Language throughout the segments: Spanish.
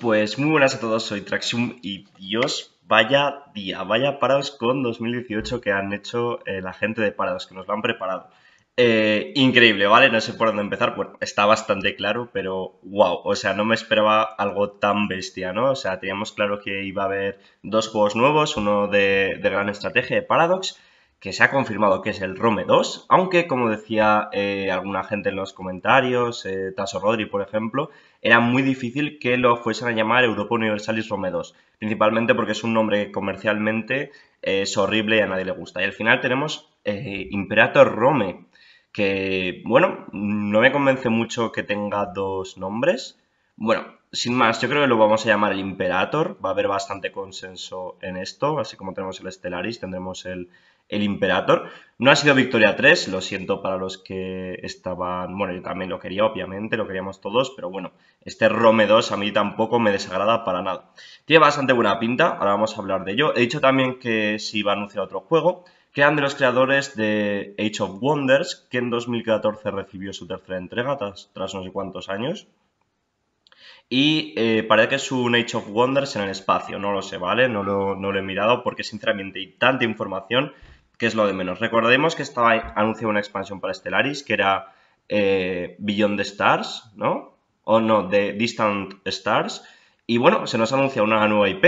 Pues muy buenas a todos, soy Traxium y Dios, vaya día, vaya Parados con 2018 que han hecho eh, la gente de Parados, que nos lo han preparado. Eh, increíble, ¿vale? No sé por dónde empezar. Bueno, está bastante claro, pero wow. O sea, no me esperaba algo tan bestia, ¿no? O sea, teníamos claro que iba a haber dos juegos nuevos, uno de, de gran estrategia de Paradox que se ha confirmado que es el Rome 2, aunque como decía eh, alguna gente en los comentarios, eh, Tasso Rodri por ejemplo, era muy difícil que lo fuesen a llamar Europa Universalis Rome 2, principalmente porque es un nombre que comercialmente es horrible y a nadie le gusta. Y al final tenemos eh, Imperator Rome, que bueno, no me convence mucho que tenga dos nombres. Bueno, sin más, yo creo que lo vamos a llamar el Imperator, va a haber bastante consenso en esto, así como tenemos el Stellaris, tendremos el el Imperator. No ha sido victoria 3, lo siento para los que estaban... Bueno, yo también lo quería, obviamente, lo queríamos todos, pero bueno, este Rome 2 a mí tampoco me desagrada para nada. Tiene bastante buena pinta, ahora vamos a hablar de ello. He dicho también que si va a anunciar otro juego, que de los creadores de Age of Wonders, que en 2014 recibió su tercera entrega tras, no sé cuántos años. Y eh, parece que es un Age of Wonders en el espacio, no lo sé, ¿vale? No no lo he mirado porque sinceramente hay tanta información que es lo de menos. Recordemos que estaba anunciada una expansión para Stellaris, que era eh, Beyond the Stars, ¿no? O no, de Distant Stars. Y bueno, se nos ha anunciado una nueva IP,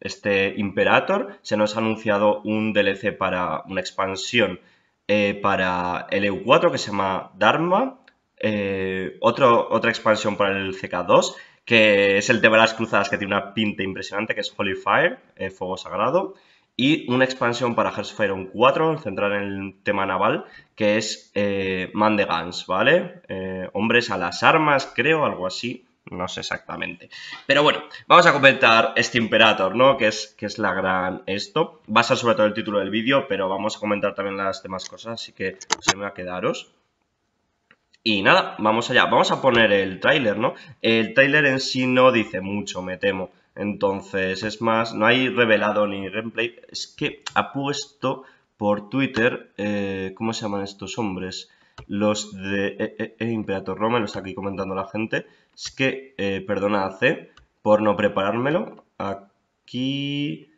este Imperator, se nos ha anunciado un DLC para una expansión eh, para el EU4 que se llama Dharma, eh, otra expansión para el CK2, que es el de las cruzadas que tiene una pinta impresionante, que es Holy Fire, eh, Fuego Sagrado y una expansión para Hearthstone 4, centrada en el tema naval, que es eh, Man de Guns, ¿vale? Eh, hombres a las armas, creo, algo así. No sé exactamente. Pero bueno, vamos a comentar este Imperator, ¿no? Que es, que es la gran esto. Va a ser sobre todo el título del vídeo, pero vamos a comentar también las demás cosas, así que se me va a quedaros. Y nada, vamos allá. Vamos a poner el tráiler, ¿no? El tráiler en sí no dice mucho, me temo. Entonces, es más, no hay revelado ni gameplay. Es que ha puesto por Twitter, eh, ¿cómo se llaman estos hombres? Los de eh, eh, Imperator Roma, los aquí comentando la gente. Es que, perdona C por no preparármelo. Aquí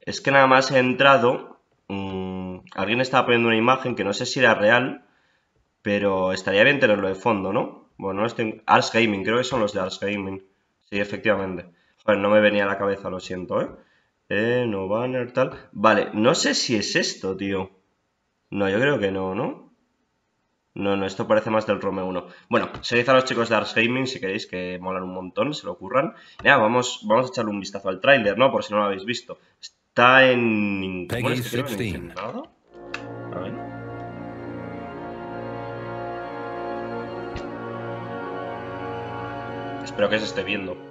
es que nada más he entrado. Mm, alguien estaba poniendo una imagen que no sé si era real, pero estaría bien tenerlo de fondo, ¿no? Bueno, no estoy... Gaming, creo que son los de Ars Gaming. Sí, efectivamente. Bueno, no me venía a la cabeza, lo siento, ¿eh? Eh, no banner, tal. Vale, no sé si es esto, tío. No, yo creo que no, ¿no? No, no, esto parece más del Rome 1. Bueno, se dice a los chicos de Ars si queréis, que molan un montón, se lo ocurran. Ya, vamos, vamos a echarle un vistazo al tráiler, ¿no? Por si no lo habéis visto. Está en... ¿Cómo es a ver... Espero que se esté viendo.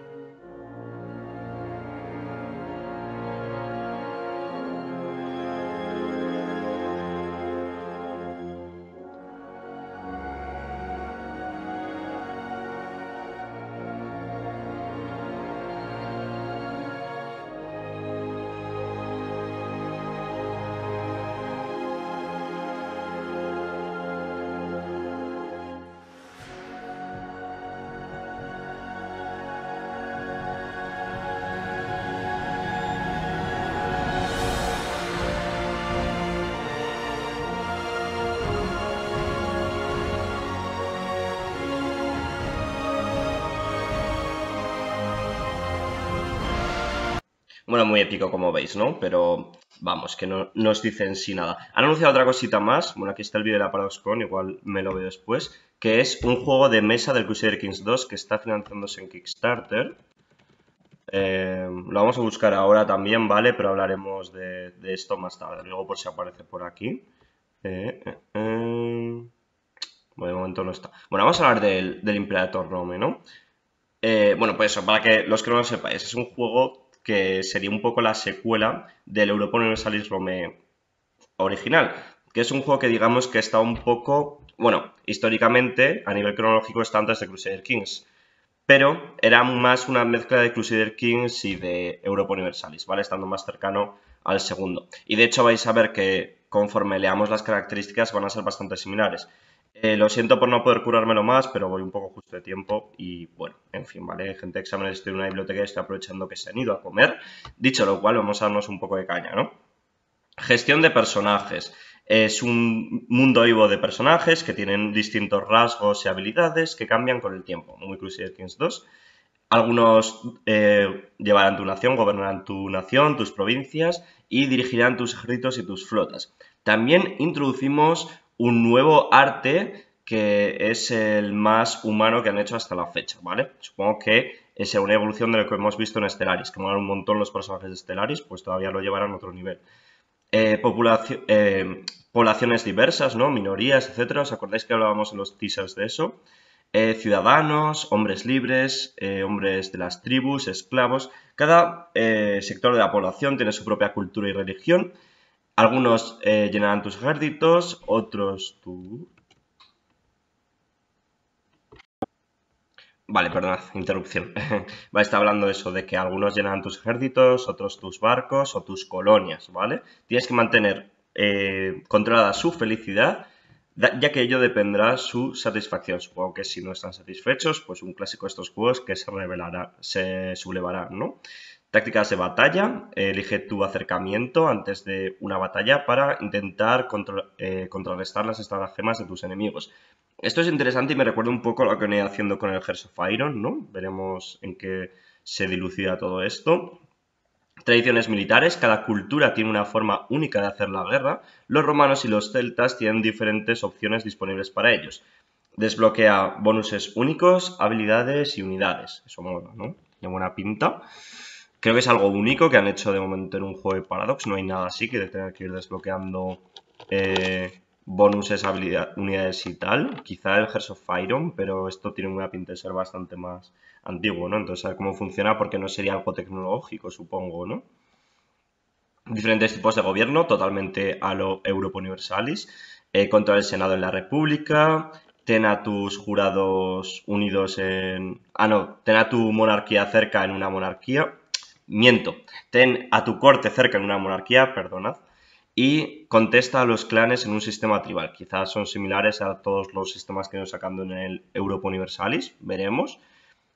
Bueno, muy épico como veis, ¿no? Pero vamos, que no nos dicen si nada. Han anunciado otra cosita más, bueno, aquí está el vídeo de la ParadoxCon, igual me lo veo después, que es un juego de mesa del Crusader Kings 2 que está financiándose en Kickstarter. Eh, lo vamos a buscar ahora también, ¿vale? Pero hablaremos de, esto más tarde, luego por si aparece por aquí. Eh, eh, bueno, de momento no está. Bueno, vamos a hablar del, del Imperator Rome, ¿no? bueno, pues eso, para que los que no lo sepáis, es un juego que sería un poco la secuela del Europa Universalis Rome original, que es un juego que digamos que está un poco, bueno, históricamente a nivel cronológico está antes de Crusader Kings, pero era más una mezcla de Crusader Kings y de Europa Universalis, ¿vale? Estando más cercano al segundo. Y de hecho vais a ver que conforme leamos las características van a ser bastante similares. Eh, lo siento por no poder curármelo más, pero voy un poco justo de tiempo y bueno, en fin, ¿vale? Gente de exámenes de una biblioteca y estoy aprovechando que se han ido a comer. Dicho lo cual, vamos a darnos un poco de caña, ¿no? Gestión de personajes. Es un mundo vivo de personajes que tienen distintos rasgos y habilidades que cambian con el tiempo. Muy Crusader Kings 2. Algunos eh, llevarán tu nación, gobernarán tu nación, tus provincias y dirigirán tus ejércitos y tus flotas. También introducimos un nuevo arte que es el más humano que han hecho hasta la fecha, ¿vale? Supongo que es una evolución de lo que hemos visto en Stellaris. que molan un montón los personajes de Estelaris, pues todavía lo llevarán a otro nivel. Eh, eh, poblaciones diversas, ¿no? Minorías, etcétera. ¿Os acordáis que hablábamos en los teasers de eso? Eh, ciudadanos, hombres libres, hombres de las tribus, esclavos. Cada sector de la población tiene su propia cultura y religión algunos eh, llenarán tus ejércitos, otros tú. Vale, perdonad, interrupción. a estar hablando eso de que algunos llenarán tus ejércitos, otros tus barcos o tus colonias, ¿vale? Tienes que mantener eh, controlada su felicidad, ya que ello dependerá su satisfacción. Supongo que si no están satisfechos, pues un clásico de estos juegos que se revelará, se sublevará, ¿no? Tácticas de batalla, elige tu acercamiento antes de una batalla para intentar eh, contrarrestar las estratagemas de tus enemigos. Esto es interesante y me recuerda un poco a lo que venía haciendo con el Hearth of Iron, ¿no? Veremos en qué se dilucida todo esto. Tradiciones militares, cada cultura tiene una forma única de hacer la guerra, los romanos y los celtas tienen diferentes opciones disponibles para ellos. Desbloquea bonuses únicos, habilidades y unidades. Eso mola, ¿no? Tiene buena pinta creo que es algo único que han hecho de momento en un juego de Paradox. No hay nada así que de tener que ir desbloqueando eh, bonuses, habilidades unidades y tal. Quizá el Hearts of Iron, pero esto tiene una pinta de ser bastante más antiguo, ¿no? Entonces, cómo funciona, porque no sería algo tecnológico, supongo, ¿no? Diferentes tipos de gobierno, totalmente a lo Europa Universalis. Eh, contra el Senado en la República, ten a tus jurados unidos en... Ah, no, ten a tu monarquía cerca en una monarquía miento, ten a tu corte cerca en una monarquía, perdonad, y contesta a los clanes en un sistema tribal. Quizás son similares a todos los sistemas que nos sacando en el Europa Universalis, veremos.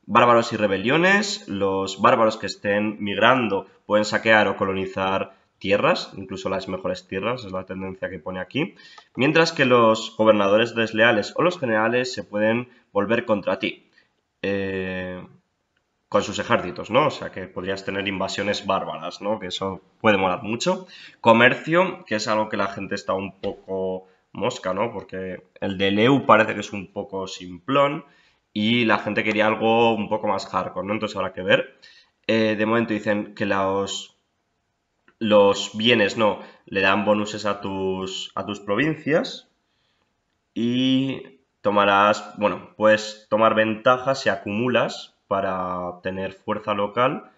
Bárbaros y rebeliones, los bárbaros que estén migrando pueden saquear o colonizar tierras, incluso las mejores tierras, es la tendencia que pone aquí, mientras que los gobernadores desleales o los generales se pueden volver contra ti. Eh, con sus ejércitos, ¿no? O sea, que podrías tener invasiones bárbaras, ¿no? Que eso puede molar mucho. Comercio, que es algo que la gente está un poco mosca, ¿no? Porque el de Leu parece que es un poco simplón y la gente quería algo un poco más hardcore, ¿no? Entonces habrá que ver. Eh, de momento dicen que los, los bienes, ¿no? Le dan bonuses a tus, a tus provincias y tomarás, bueno, puedes tomar ventajas si acumulas para tener fuerza local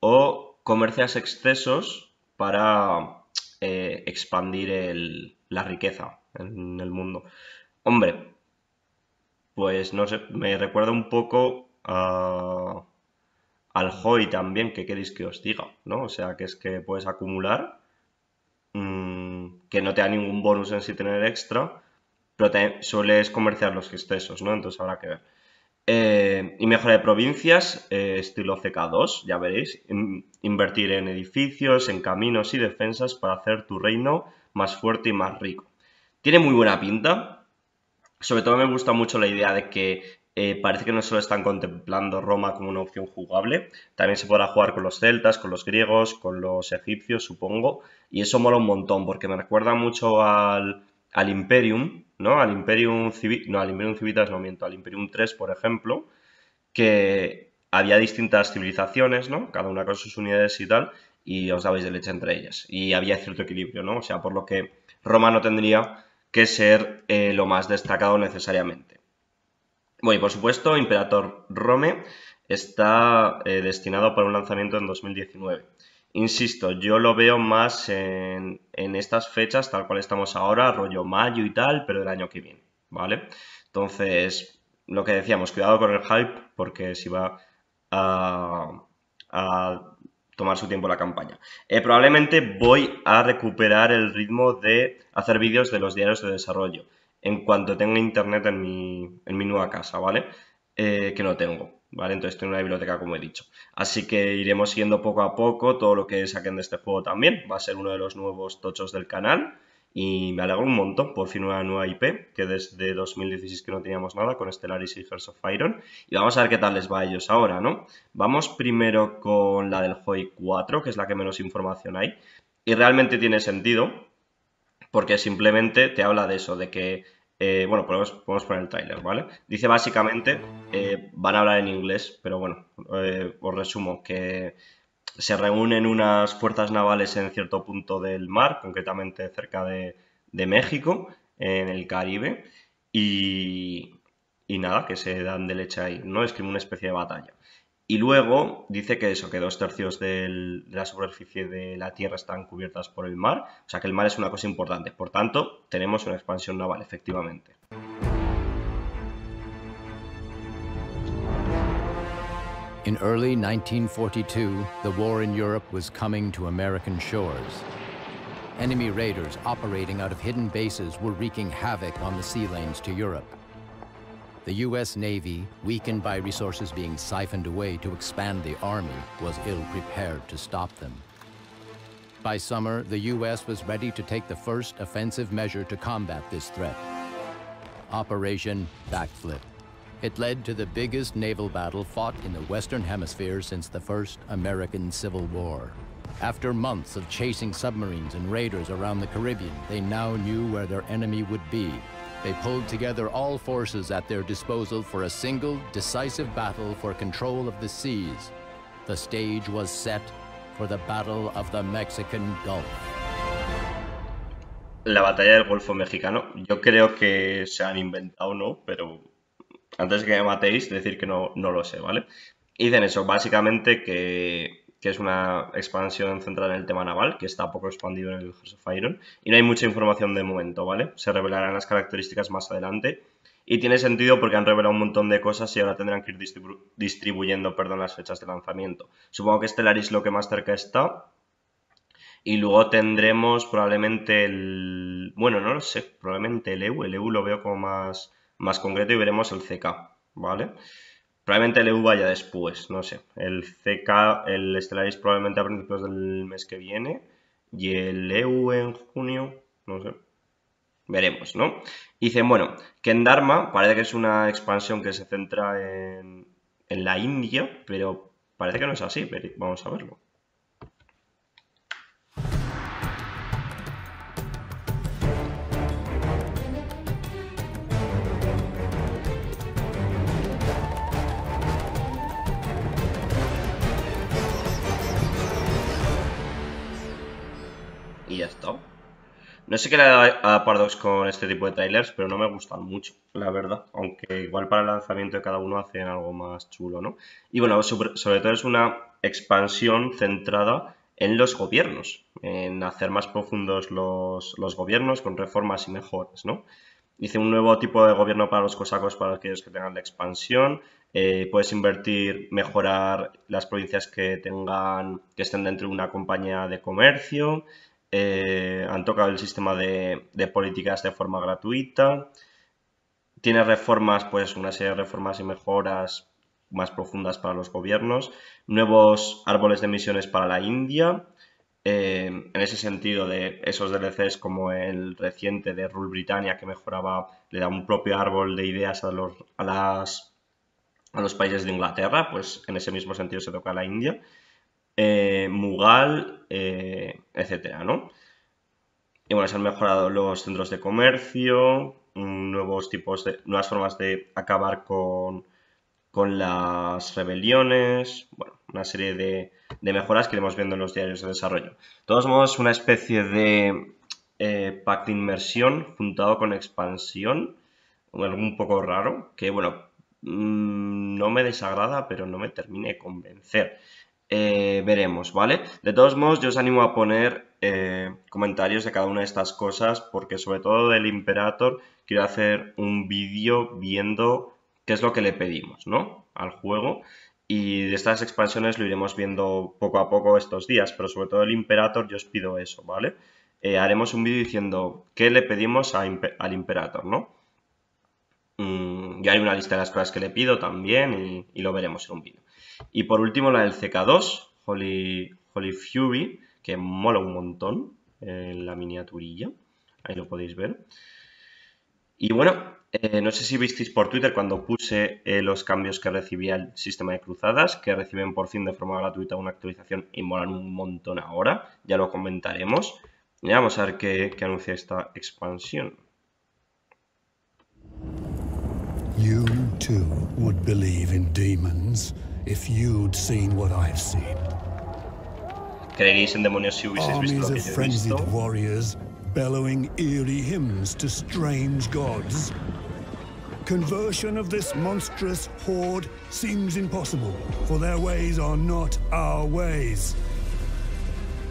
o comercias excesos para eh, expandir la riqueza en el mundo. Hombre, pues no sé, me recuerda un poco a, al Hoy también, que queréis que os diga, ¿no? O sea, que es que puedes acumular, mm, que no te da ningún bonus en sí tener extra, pero te, sueles comerciar los excesos, ¿no? Entonces habrá que ver. Eh, y mejora de provincias, eh, estilo CK2, ya veréis. invertir en edificios, en caminos y defensas para hacer tu reino más fuerte y más rico. Tiene muy buena pinta. Sobre todo me gusta mucho la idea de que eh, parece que no solo están contemplando Roma como una opción jugable, también se podrá jugar con los celtas, con los griegos, con los egipcios, supongo. Y eso mola un montón porque me recuerda mucho al, al Imperium, ¿no? Al Imperium Civitas, no, al Imperium Civitas no miento, al Imperium 3, por ejemplo, que había distintas civilizaciones, ¿no? Cada una con sus unidades y tal, y os dabais de leche entre ellas. Y había cierto equilibrio, ¿no? O sea, por lo que Roma no tendría que ser eh, lo más destacado necesariamente. Bueno, y por supuesto, Imperator Rome está eh, destinado para un lanzamiento en 2019. Insisto, yo lo veo más en, estas fechas, tal cual estamos ahora, rollo mayo y tal, pero el año que viene, ¿vale? Entonces, lo que decíamos, cuidado con el hype, porque si va a, tomar su tiempo la campaña. Eh, probablemente voy a recuperar el ritmo de hacer vídeos de los diarios de desarrollo en cuanto tenga internet en mi, nueva casa, ¿vale? Eh, que no tengo. ¿vale? Entonces tiene una biblioteca como he dicho. Así que iremos siguiendo poco a poco todo lo que saquen de este juego también. Va a ser uno de los nuevos tochos del canal y me alegro un montón, por fin una nueva IP, que desde 2016 que no teníamos nada con Stellaris y Hearts of Iron. Y vamos a ver qué tal les va a ellos ahora, ¿no? Vamos primero con la del Joy 4, que es la que menos información hay. Y realmente tiene sentido, porque simplemente te habla de eso, de que eh, bueno, podemos, poner el tráiler, ¿vale? Dice básicamente, eh, van a hablar en inglés, pero bueno, eh, os resumo que se reúnen unas fuerzas navales en cierto punto del mar, concretamente cerca de, México, en el Caribe, y, nada, que se dan de leche ahí, ¿no? Es que una especie de batalla. Y luego dice que eso, que dos tercios de la superficie de la Tierra están cubiertas por el mar, o sea que el mar es una cosa importante. Por tanto, tenemos una expansión naval, efectivamente. In early 1942, the war in Europe was coming to American shores. Enemy raiders operating out of hidden bases were wreaking havoc on the sea lanes to Europe. The U.S. Navy, weakened by resources being siphoned away to expand the Army, was ill-prepared to stop them. By summer, the U.S. was ready to take the first offensive measure to combat this threat, Operation Backflip. It led to the biggest naval battle fought in the Western Hemisphere since the first American Civil War. After months of chasing submarines and raiders around the Caribbean, they now knew where their enemy would be they pulled together all forces at their disposal for a single, decisive battle for control of the seas. The stage was set for the Battle of the Mexican Gulf. La batalla del Golfo Mexicano, yo creo que se han inventado, ¿no? Pero antes que me matéis, decir que no, no lo sé, ¿vale? Dicen eso, básicamente que que es una expansión centrada en el tema naval, que está poco expandido en el Hearts Iron, y no hay mucha información de momento, ¿vale? Se revelarán las características más adelante, y tiene sentido porque han revelado un montón de cosas y ahora tendrán que ir distribuyendo perdón, las fechas de lanzamiento. Supongo que Stellaris lo que más cerca está. Y luego tendremos probablemente el... Bueno, no lo sé, probablemente el EU. El EU lo veo como más, más concreto y veremos el CK, ¿vale? Probablemente el EU vaya después, no sé. El CK, el Stellaris probablemente a principios del mes que viene. Y el EU en junio, no sé. Veremos, ¿no? dicen, bueno, que parece que es una expansión que se centra en, la India, pero parece que no es así, vamos a verlo. y No sé qué le da a Pardox con este tipo de trailers, pero no me gustan mucho, la verdad. Aunque igual para el lanzamiento de cada uno hacen algo más chulo, ¿no? Y bueno, sobre, todo es una expansión centrada en los gobiernos, en hacer más profundos los, gobiernos con reformas y mejoras, ¿no? Dice un nuevo tipo de gobierno para los cosacos, para aquellos que tengan la expansión. Eh, puedes invertir, mejorar las provincias que tengan, que estén dentro de una compañía de comercio. Eh, han tocado el sistema de, políticas de forma gratuita, tiene reformas, pues una serie de reformas y mejoras más profundas para los gobiernos, nuevos árboles de misiones para la India, eh, en ese sentido de esos DLCs como el reciente de Rule Britannia que mejoraba, le da un propio árbol de ideas a, los, a los países de Inglaterra, pues en ese mismo sentido se toca a la India. Eh, Mugal, eh, etcétera, Y bueno, se han mejorado los centros de comercio, mm, nuevos tipos de, nuevas formas de acabar con, las rebeliones, bueno, una serie de, mejoras que iremos viendo en los diarios de desarrollo. De todos modos, una especie de eh, pacto de inmersión juntado con expansión, algo un poco raro, que bueno, mm, no me desagrada, pero no me termine de convencer. Eh, veremos, ¿vale? De todos modos, yo os animo a poner eh, comentarios de cada una de estas cosas, porque sobre todo del Imperator quiero hacer un vídeo viendo qué es lo que le pedimos, ¿no? Al juego. Y de estas expansiones lo iremos viendo poco a poco estos días, pero sobre todo el Imperator yo os pido eso, ¿vale? Eh, haremos un vídeo diciendo qué le pedimos al Imperator, ¿no? Mm, ya hay una lista de las cosas que le pido también y, y lo veremos en un vídeo. Y por último la del CK2, Holy, Holy Fury, que mola un montón en eh, la miniaturilla. Ahí lo podéis ver. Y bueno, eh, no sé si visteis por Twitter cuando puse eh, los cambios que recibía el sistema de cruzadas, que reciben por fin de forma gratuita una actualización y molan un montón ahora. Ya lo comentaremos. Ya vamos a ver qué, anuncia esta expansión. if you'd seen what I've seen. ¿Creeríais en demonios si visto lo que visto? warriors bellowing eerie hymns to strange gods. Conversion of this monstrous horde seems impossible, for their ways are not our ways.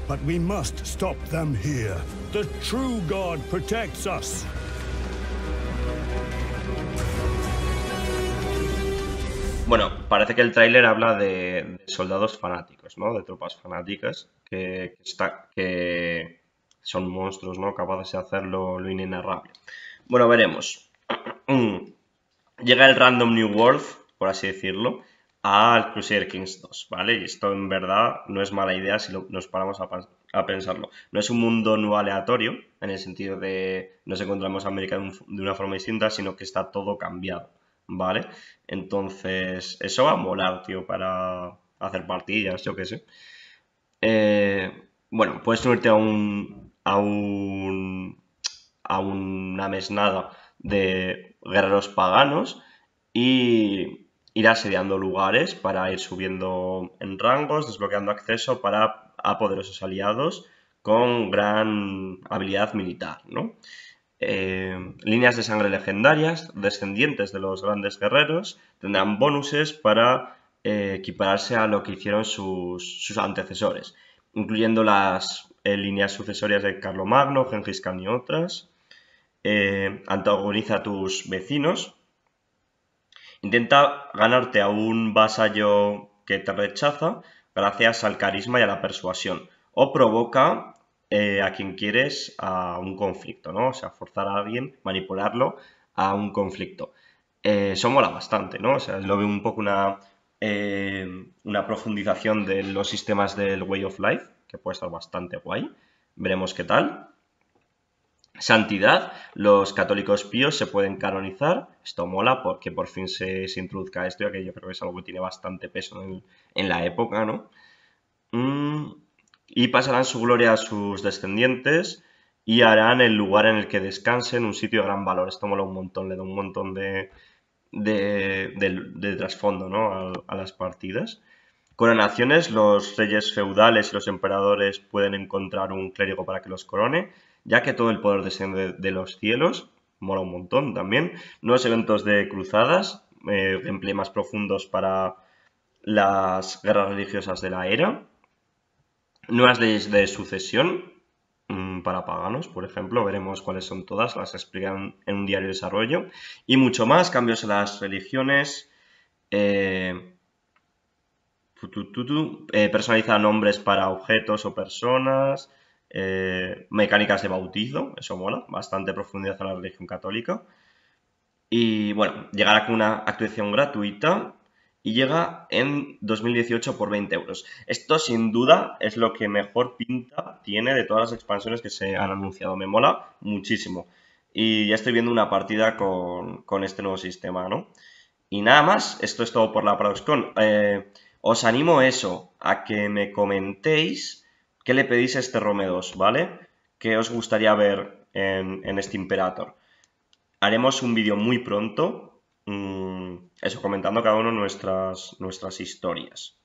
But we must stop them here. The true God protects us. Bueno, parece que el tráiler habla de, soldados fanáticos, ¿no? De tropas fanáticas que, que son monstruos, ¿no? Capaces de hacer lo, inenarrable. Bueno, veremos. Llega el Random New World, por así decirlo, al Crusader Kings 2, ¿vale? Y esto en verdad no es mala idea si nos paramos a, pensarlo. No es un mundo no aleatorio, en el sentido de nos encontramos a América de una forma distinta, sino que está todo cambiado. ¿vale? Entonces, eso va a molar, tío, para hacer partidas, yo qué sé. Eh, bueno, puedes subirte a un. a un. a una mesnada de guerreros paganos y ir asediando lugares para ir subiendo en rangos, desbloqueando acceso para, a poderosos aliados con gran habilidad militar, ¿no? Eh, líneas de sangre legendarias, descendientes de los grandes guerreros, tendrán bonuses para eh, equipararse a lo que hicieron sus, antecesores, incluyendo las eh, líneas sucesorias de Carlomagno, Gengis Khan y otras. antagoniza a tus vecinos. Intenta ganarte a un vasallo que te rechaza gracias al carisma y a la persuasión. O provoca eh, a quien quieres a un conflicto, ¿no? O sea, forzar a alguien, manipularlo a un conflicto. Eh, eso mola bastante, ¿no? O sea, lo veo un poco una, eh, una profundización de los sistemas del Way of Life, que puede estar bastante guay. Veremos qué tal. Santidad, los católicos píos se pueden canonizar. Esto mola porque por fin se, introduzca esto, ya que yo creo que es algo que tiene bastante peso en, la época, ¿no? Mmm y pasarán su gloria a sus descendientes y harán el lugar en el que descansen un sitio de gran valor. Esto mola un montón, le da un montón de, de, trasfondo ¿no? a, las partidas. Coronaciones, los reyes feudales y los emperadores pueden encontrar un clérigo para que los corone, ya que todo el poder desciende de, los cielos, mola un montón también. Nuevos eventos de cruzadas, eh, más profundos para las guerras religiosas de la era Nuevas leyes de sucesión mm, para paganos, por ejemplo, veremos cuáles son todas, las explican en un diario de desarrollo, y mucho más, cambios en las religiones, eh, eh personaliza nombres para objetos o personas, eh, mecánicas de bautizo, eso mola, bastante profundidad en la religión católica, y bueno, llegará con una actuación gratuita, y llega en 2018 por 20 euros. Esto sin duda es lo que mejor pinta tiene de todas las expansiones que se han anunciado. Me mola muchísimo. Y ya estoy viendo una partida con, este nuevo sistema, ¿no? Y nada más, esto es todo por la producción. Eh, os animo eso, a que me comentéis qué le pedís a este Rome 2, ¿vale? ¿Qué os gustaría ver en, en este Imperator? Haremos un vídeo muy pronto Mm, eso, comentando cada uno nuestras, nuestras historias.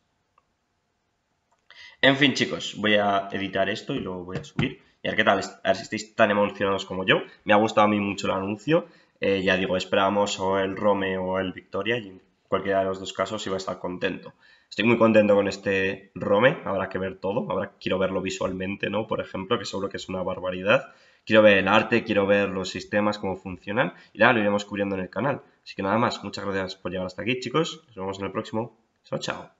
En fin, chicos, voy a editar esto y lo voy a subir. Y a ver qué tal, a ver si estáis tan emocionados como yo. Me ha gustado a mí mucho el anuncio. Eh, ya digo, esperamos o el Rome o el Victoria y en cualquiera de los dos casos iba a estar contento. Estoy muy contento con este Rome, habrá que ver todo, quiero verlo visualmente, ¿no? Por ejemplo, que seguro que es una barbaridad. Quiero ver el arte, quiero ver los sistemas, cómo funcionan y nada, lo iremos cubriendo en el canal. Así que nada más, muchas gracias por llegar hasta aquí, chicos. Nos vemos en el próximo. Chao, chao.